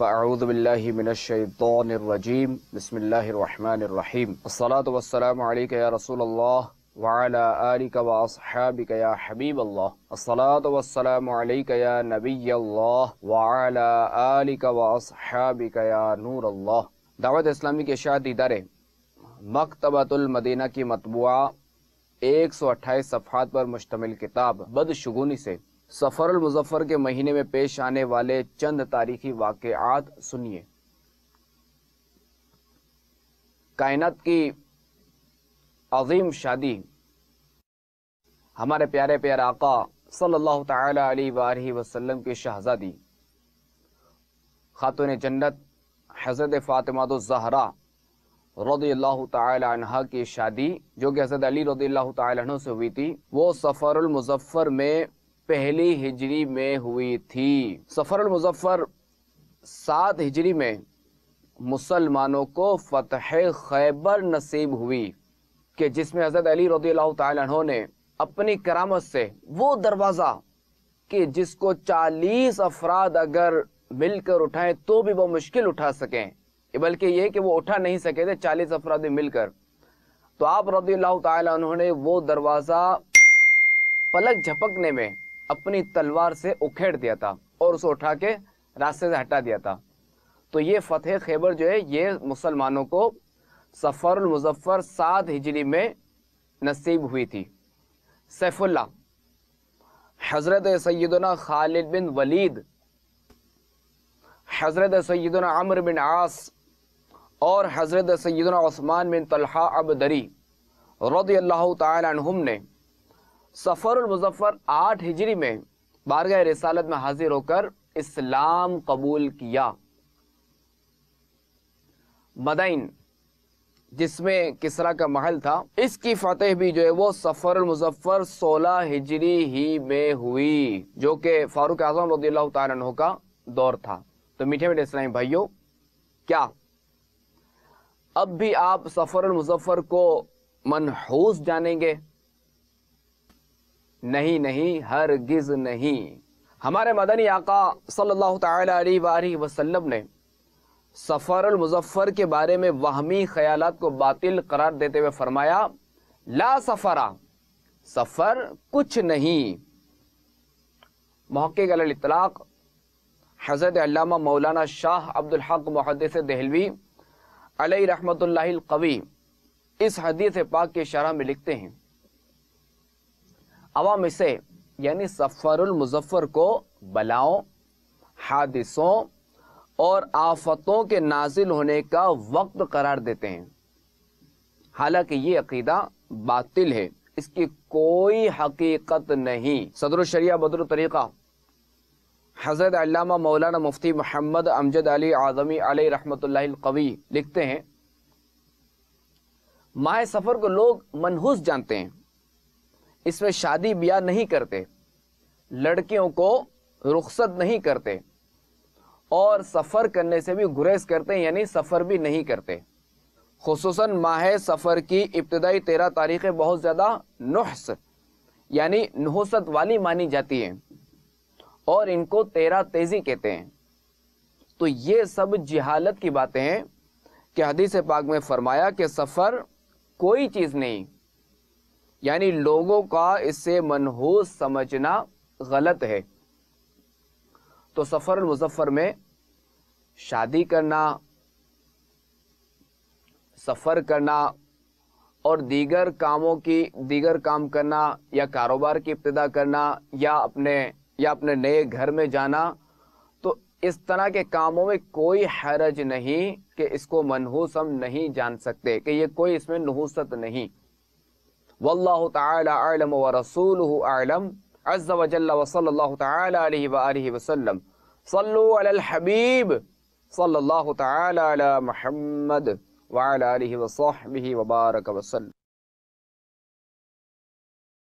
फ़ाऊदबिल्लिमिनशैतरजीम बसमीम असलात या रसूल वाला वासहाबिक या हबीब अल्लाह असलात या नबी अल्लाह वाला वासहाबिक या नूर अल्लाह दावत इस्लामी के शाद इदारे मकतबतुलमदीना की मतबूा एक सौ अट्ठाईस सफ़ात पर मुश्तमिल किताब बदशगुनी से मुजफ्फर के महीने में पेश आने वाले चंद तारीखी वाक़ात सुनिए कायनत की अजीम शादी हमारे प्यारे प्यार आका सल्लल्लाहु अलैहि वसल्लम की शहज़ादी ख़ातून जन्नत हज़रत फ़ातिमा जहरा रदी तह की शादी जो कि हज़रत अली रदी तह से हुई थी वो सफ़रमज़फ़र में पहली हिजरी में हुई थी सफ़र मुजफ्फ़र सात हिजरी में मुसलमानों को फतह खैबर नसीब हुई कि जिसमें हज़रत अली रदी तहों ने अपनी करामत से वो दरवाज़ा कि जिसको चालीस अफराद अगर मिलकर उठाएं तो भी वो मुश्किल उठा सकें बल्कि ये कि वो उठा नहीं सके थे चालीस अफराद मिलकर तो आप रदी तहों ने वो दरवाज़ा पलक झपकने में अपनी तलवार से उखेड़ दिया था और उसे उठा के रास्ते से हटा दिया था तो ये फतेह खैबर जो है ये मुसलमानों को सफ़रमज़फ़र सात हिजरी में नसीब हुई थी सैफुल्ला हज़रत सैदना खालिद बिन वलीद हज़रत सैदना अमर बिन आस और हज़रत सैदना उस्मान बिन तलहा अब दरी अल्लाह तुम ने मुजफ्फर आठ हिजरी में बारगाह रसालत में हाजिर होकर इस्लाम कबूल किया मदाइन जिसमें किसरा का महल था इसकी फतेह भी जो है वो सफ़र मुजफ्फर 16 हिजरी ही में हुई जो कि फारूक आजम रदील्ला का दौर था तो मीठे मीठे इस्लामी भाइयों क्या अब भी आप सफ़र मुजफ्फर को मनहूस जानेंगे नहीं नहीं हर गिज नहीं हमारे मदनी आका सल्लल्लाहु अलैहि वसल्लम ने सफ़र मुजफ्फर के बारे में वहमी ख्यालात को बातिल करार देते हुए फरमाया ला सफ़रा सफ़र कुछ नहीं गल इतलाक हज़रत मौलाना शाह अब्दुल हक मुहदस दहलवी अलई रहमतुल्लाह कवी इस हदीस पाक के शरह में लिखते हैं अवाम इसे यानी मुजफ़र को बलाओं हादिसों और आफतों के नाजिल होने का वक्त करार देते हैं हालांकि ये अकीदा बातिल है इसकी कोई हकीकत नहीं सदर शरिया बदर तरीक़ा हज़रत अल्लामा मौलाना मुफ्ती मोहम्मद अमजद अली आज़मी अली रहमतुल्लाही लिखते हैं माह सफ़र को लोग मनहूस जानते हैं इसमें शादी ब्याह नहीं करते लड़कियों को रुखसत नहीं करते और सफ़र करने से भी गुरेज करते हैं यानी सफ़र भी नहीं करते खसूस माह सफ़र की इब्तदाई तेरह तारीखें बहुत ज़्यादा नुहस यानी नुहसत वाली मानी जाती हैं और इनको तेरह तेज़ी कहते हैं तो ये सब जहालत की बातें हैं कि हदीस पाक में फरमाया कि सफ़र कोई चीज़ नहीं यानी लोगों का इससे मनहूस समझना गलत है तो सफ़र मुजफ्फर में शादी करना सफ़र करना और दीगर कामों की दीगर काम करना या कारोबार की इब्तदा करना या अपने या अपने नए घर में जाना तो इस तरह के कामों में कोई हरज नहीं कि इसको मनहूस हम नहीं जान सकते कि ये कोई इसमें नहूसत नहीं والله تعالى أعلم ورسوله أعلم عز وجل وصلى الله تعالى عليه وآله وسلم صلوا على الحبيب صلى الله تعالى على محمد وعلى آله وصحبه وبارك وسلم